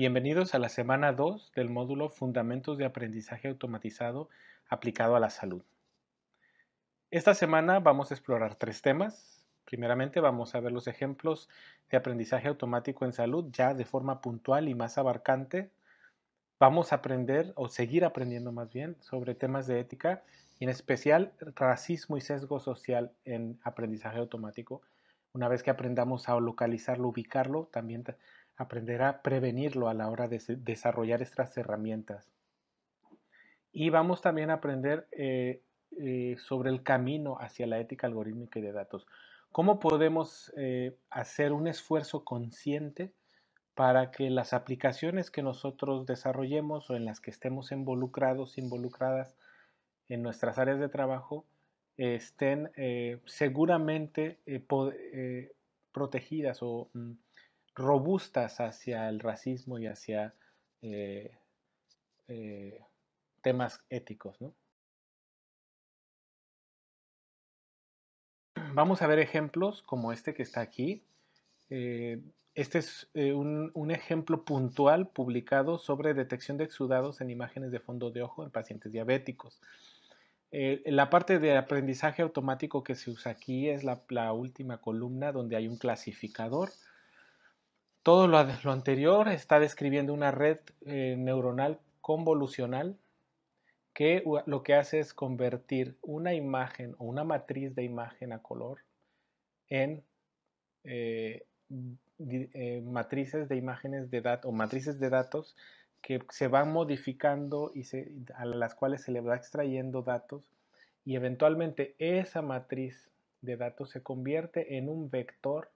Bienvenidos a la semana 2 del módulo Fundamentos de Aprendizaje Automatizado aplicado a la salud. Esta semana vamos a explorar tres temas. Primeramente vamos a ver los ejemplos de aprendizaje automático en salud ya de forma puntual y más abarcante. Vamos a aprender o seguir aprendiendo más bien sobre temas de ética y en especial racismo y sesgo social en aprendizaje automático. Una vez que aprendamos a localizarlo, ubicarlo, también aprender a prevenirlo a la hora de desarrollar estas herramientas. Y vamos también a aprender eh, eh, sobre el camino hacia la ética algorítmica y de datos. ¿Cómo podemos eh, hacer un esfuerzo consciente para que las aplicaciones que nosotros desarrollemos o en las que estemos involucrados, involucradas en nuestras áreas de trabajo, estén seguramente protegidas o... Mm, robustas hacia el racismo y hacia eh, eh, temas éticos. Vamos a ver ejemplos como este que está aquí. Eh, este es un, ejemplo puntual publicado sobre detección de exudados en imágenes de fondo de ojo en pacientes diabéticos. la parte de aprendizaje automático que se usa aquí es la, la, última columna donde hay un clasificador todo lo, lo anterior está describiendo una red eh, neuronal convolucional que lo que hace es convertir una imagen o una matriz de imagen a color en eh, eh, matrices de imágenes de datos o matrices de datos que se van modificando y a las cuales se le va extrayendo datos y eventualmente esa matriz de datos se convierte en un vector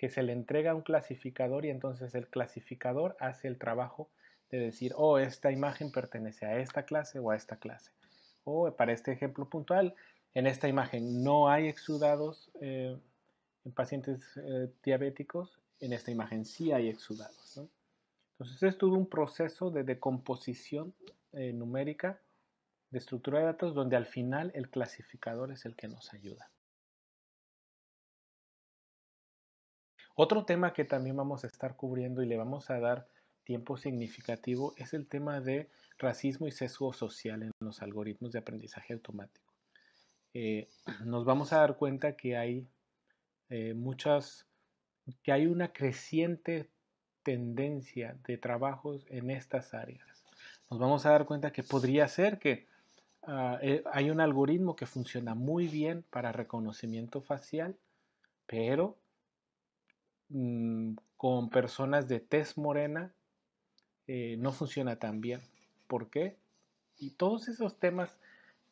que se le entrega a un clasificador y entonces el clasificador hace el trabajo de decir, oh, esta imagen pertenece a esta clase o a esta clase. O para este ejemplo puntual, en esta imagen no hay exudados eh, en pacientes eh, diabéticos, en esta imagen sí hay exudados. ¿no? Entonces es todo un proceso de decomposición eh, numérica de estructura de datos donde al final el clasificador es el que nos ayuda. Otro tema que también vamos a estar cubriendo y le vamos a dar tiempo significativo es el tema de racismo y sesgo social en los algoritmos de aprendizaje automático. Eh, nos vamos a dar cuenta que hay eh, muchas, que hay una creciente tendencia de trabajos en estas áreas. Nos vamos a dar cuenta que podría ser que ah, eh, hay un algoritmo que funciona muy bien para reconocimiento facial, pero Mm, con personas de tez morena eh, no funciona tan bien. ¿Por qué? Y todos esos temas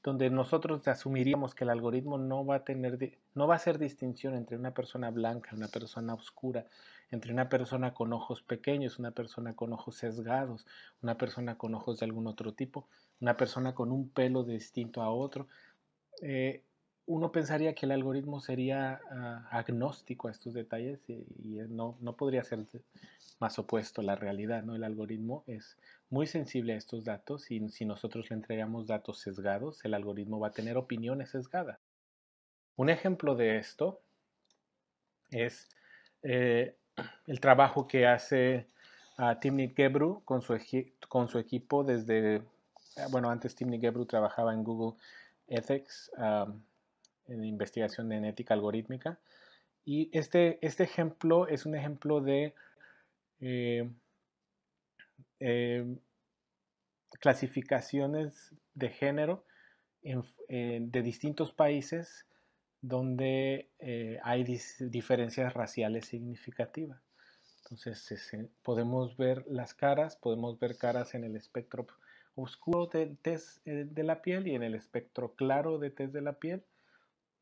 donde nosotros asumiríamos que el algoritmo no va a tener no va a hacer distinción entre una persona blanca, una persona oscura, entre una persona con ojos pequeños, una persona con ojos sesgados, una persona con ojos de algún otro tipo, una persona con un pelo distinto a otro. Eh, uno pensaría que el algoritmo sería ah, agnóstico a estos detalles y, eh, no, podría ser más opuesto a la realidad, ¿no? El algoritmo es muy sensible a estos datos y si nosotros le entregamos datos sesgados, el algoritmo va a tener opiniones sesgadas. Un ejemplo de esto es eh, el trabajo que hace a ah, Timnit Gebru con su, con su equipo desde, ah, bueno, antes Timnit Gebru trabajaba en Google Ethics, en investigación en ética algorítmica. Y este, este ejemplo es un ejemplo de eh, em, clasificaciones de género en, de distintos países donde eh, hay diferencias raciales significativas. Entonces podemos ver las caras, podemos ver caras en el espectro oscuro de test eh, de la piel y en el espectro claro de test de la piel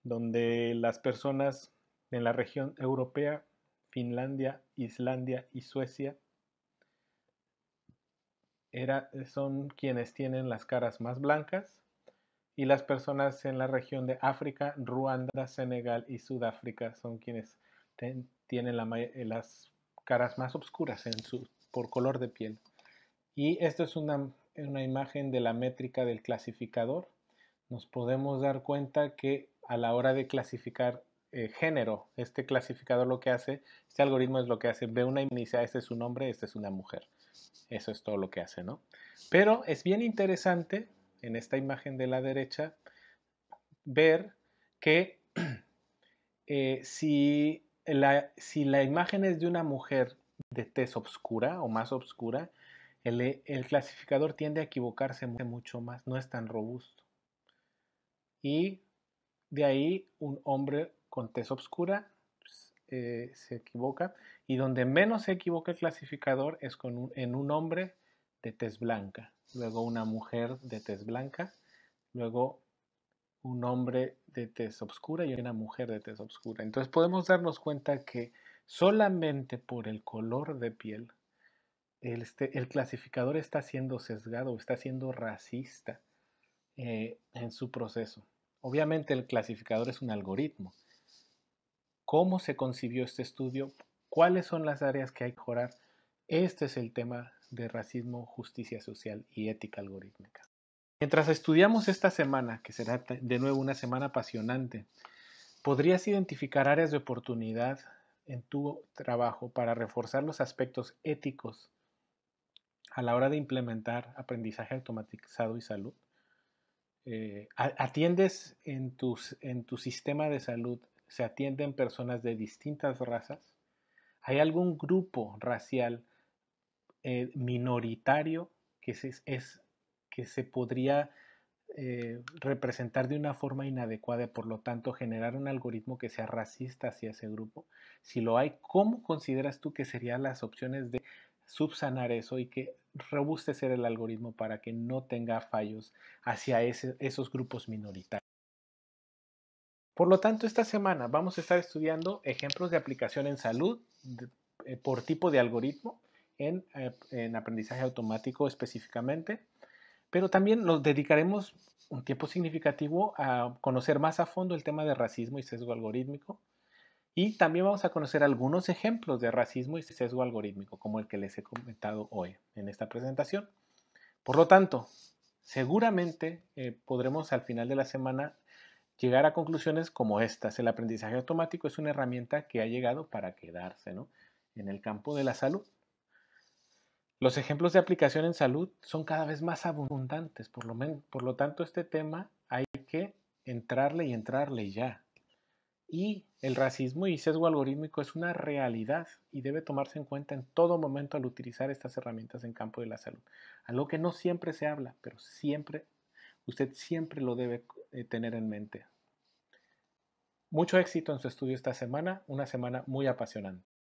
donde las personas en la región europea, Finlandia, Islandia y Suecia, son quienes tienen las caras más blancas y las personas en la región de África, Ruanda, Senegal y Sudáfrica son quienes tienen eh, las caras más oscuras por color de piel. Y esto es una, una imagen de la métrica del clasificador. Nos podemos dar cuenta que a la hora de clasificar eh, género. Este clasificador lo que hace, este algoritmo es lo que hace, ve una inicial, este es un hombre, esta es una mujer. Eso es todo lo que hace, ¿no? Pero es bien interesante en esta imagen de la derecha ver que eh, si, la, si, la, imagen es de una mujer de tez obscura o más obscura, el, eh, el clasificador tiende a equivocarse mucho más, no es tan robusto. Y de ahí un hombre con tez oscura pues, eh, se equivoca y donde menos se equivoca el clasificador es con un, en un hombre de tez blanca, luego una mujer de tez blanca, luego un hombre de tez oscura y una mujer de tez oscura. Entonces podemos darnos cuenta que solamente por el color de piel el, este, clasificador está siendo sesgado, está siendo racista eh, en su proceso. Obviamente el clasificador es un algoritmo. ¿Cómo se concibió este estudio? ¿Cuáles son las áreas que hay que mejorar? Este es el tema de racismo, justicia social y ética algorítmica. Mientras estudiamos esta semana, que será de nuevo una semana apasionante, ¿podrías identificar áreas de oportunidad en tu trabajo para reforzar los aspectos éticos a la hora de implementar aprendizaje automatizado y salud? Eh, atiendes en, en tu sistema de salud, se atienden personas de distintas razas. ¿Hay algún grupo racial eh, minoritario que se, es, que se podría eh, representar de una forma inadecuada y por lo tanto generar un algoritmo que sea racista hacia ese grupo? Si lo hay, ¿cómo consideras tú que serían las opciones de subsanar eso y que robustecer el algoritmo para que no tenga fallos hacia esos grupos minoritarios. Por lo tanto, esta semana vamos a estar estudiando ejemplos de aplicación en salud eh, por tipo de algoritmo en, eh, en aprendizaje automático específicamente, pero también nos dedicaremos un tiempo significativo a conocer más a fondo el tema de racismo y sesgo algorítmico, y también vamos a conocer algunos ejemplos de racismo y sesgo algorítmico, como el que les he comentado hoy en esta presentación. Por lo tanto, seguramente eh, podremos al final de la semana llegar a conclusiones como estas. El aprendizaje automático es una herramienta que ha llegado para quedarse en el campo de la salud. Los ejemplos de aplicación en salud son cada vez más abundantes, por lo, por lo tanto este tema hay que entrarle y entrarle ya. Y el racismo y sesgo algorítmico es una realidad y debe tomarse en cuenta en todo momento al utilizar estas herramientas en campo de la salud. Algo que no siempre se habla, pero siempre, usted siempre lo debe eh, tener en mente. Mucho éxito en su estudio esta semana, una semana muy apasionante.